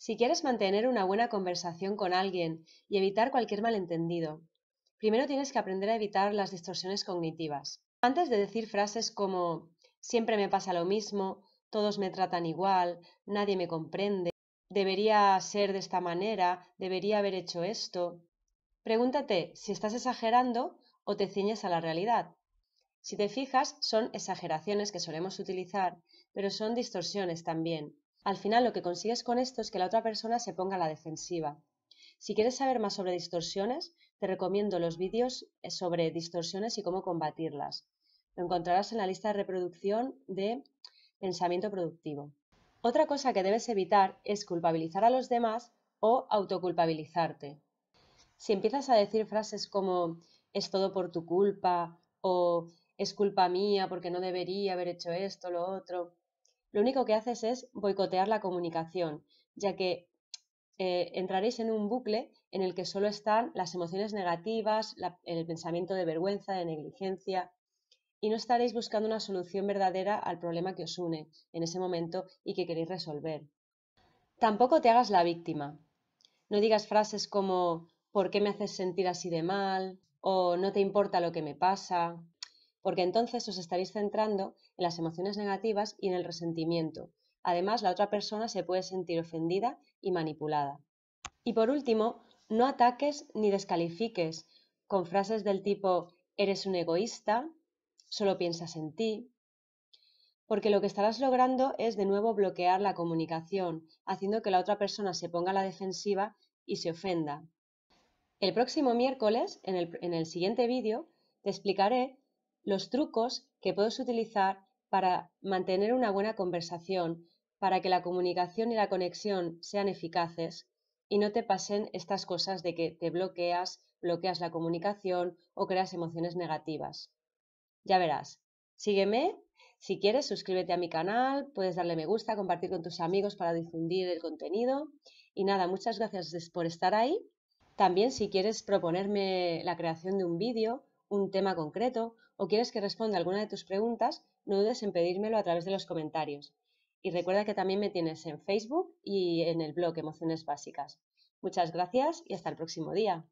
Si quieres mantener una buena conversación con alguien y evitar cualquier malentendido, primero tienes que aprender a evitar las distorsiones cognitivas. Antes de decir frases como siempre me pasa lo mismo, todos me tratan igual, nadie me comprende, debería ser de esta manera, debería haber hecho esto, pregúntate si estás exagerando o te ciñes a la realidad. Si te fijas, son exageraciones que solemos utilizar, pero son distorsiones también. Al final lo que consigues con esto es que la otra persona se ponga a la defensiva. Si quieres saber más sobre distorsiones, te recomiendo los vídeos eh, sobre distorsiones y cómo combatirlas. Lo encontrarás en la lista de reproducción de pensamiento productivo. Otra cosa que debes evitar es culpabilizar a los demás o autoculpabilizarte. Si empiezas a decir frases como es todo por tu culpa o es culpa mía porque no debería haber hecho esto, o lo otro, lo único que haces es boicotear la comunicación, ya que eh, entraréis en un bucle en el que solo están las emociones negativas, el pensamiento de vergüenza, de negligencia, y no estaréis buscando una solución verdadera al problema que os une en ese momento y que queréis resolver. Tampoco te hagas la víctima. No digas frases como ¿por qué me haces sentir así de mal? o no te importa lo que me pasa porque entonces os estaréis centrando en las emociones negativas y en el resentimiento. Además, la otra persona se puede sentir ofendida y manipulada. Y por último, no ataques ni descalifiques con frases del tipo eres un egoísta, solo piensas en ti, porque lo que estarás logrando es de nuevo bloquear la comunicación, haciendo que la otra persona se ponga a la defensiva y se ofenda. El próximo miércoles, en el, en el siguiente vídeo, te explicaré los trucos que puedes utilizar para mantener una buena conversación, para que la comunicación y la conexión sean eficaces y no te pasen estas cosas de que te bloqueas, bloqueas la comunicación o creas emociones negativas. Ya verás. Sígueme. Si quieres, suscríbete a mi canal, puedes darle me gusta, compartir con tus amigos para difundir el contenido. Y nada, muchas gracias por estar ahí. También si quieres proponerme la creación de un vídeo, un tema concreto o quieres que responda alguna de tus preguntas, no dudes en pedírmelo a través de los comentarios. Y recuerda que también me tienes en Facebook y en el blog Emociones Básicas. Muchas gracias y hasta el próximo día.